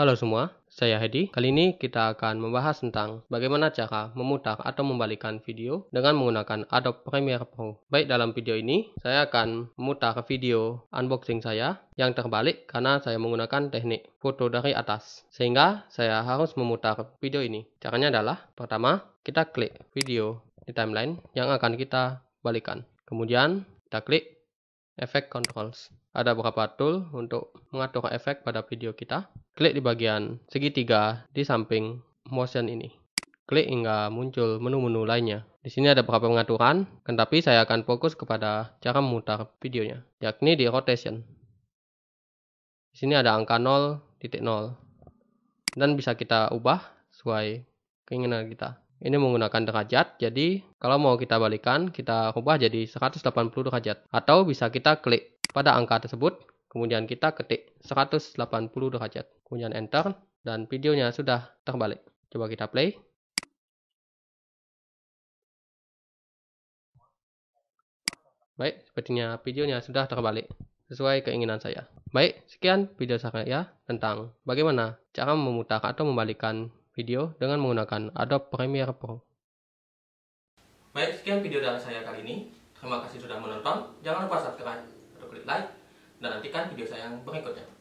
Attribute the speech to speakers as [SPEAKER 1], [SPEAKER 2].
[SPEAKER 1] Halo semua, saya Hedi. Kali ini kita akan membahas tentang bagaimana cara memutar atau membalikan video dengan menggunakan Adobe Premiere Pro. Baik, dalam video ini saya akan memutar video unboxing saya yang terbalik karena saya menggunakan teknik foto dari atas. Sehingga saya harus memutar video ini. Caranya adalah, pertama kita klik video di timeline yang akan kita balikan. Kemudian kita klik Effect controls. Ada beberapa tool untuk mengatur efek pada video kita. Klik di bagian segitiga di samping motion ini. Klik hingga muncul menu-menu lainnya. Di sini ada beberapa pengaturan, tetapi saya akan fokus kepada cara memutar videonya, yakni di rotation. Di sini ada angka 0.0 dan bisa kita ubah sesuai keinginan kita. Ini menggunakan derajat, jadi kalau mau kita balikan, kita ubah jadi 180 derajat. Atau bisa kita klik pada angka tersebut, Kemudian kita ketik 180 derajat. Kemudian enter dan videonya sudah terbalik. Coba kita play. Baik, sepertinya videonya sudah terbalik sesuai keinginan saya. Baik, sekian video saya ya, tentang bagaimana cara memutar atau membalikkan video dengan menggunakan Adobe Premiere Pro.
[SPEAKER 2] Baik, sekian video dari saya kali ini. Terima kasih sudah menonton. Jangan lupa subscribe atau klik like dan nah, nantikan video saya yang berikutnya.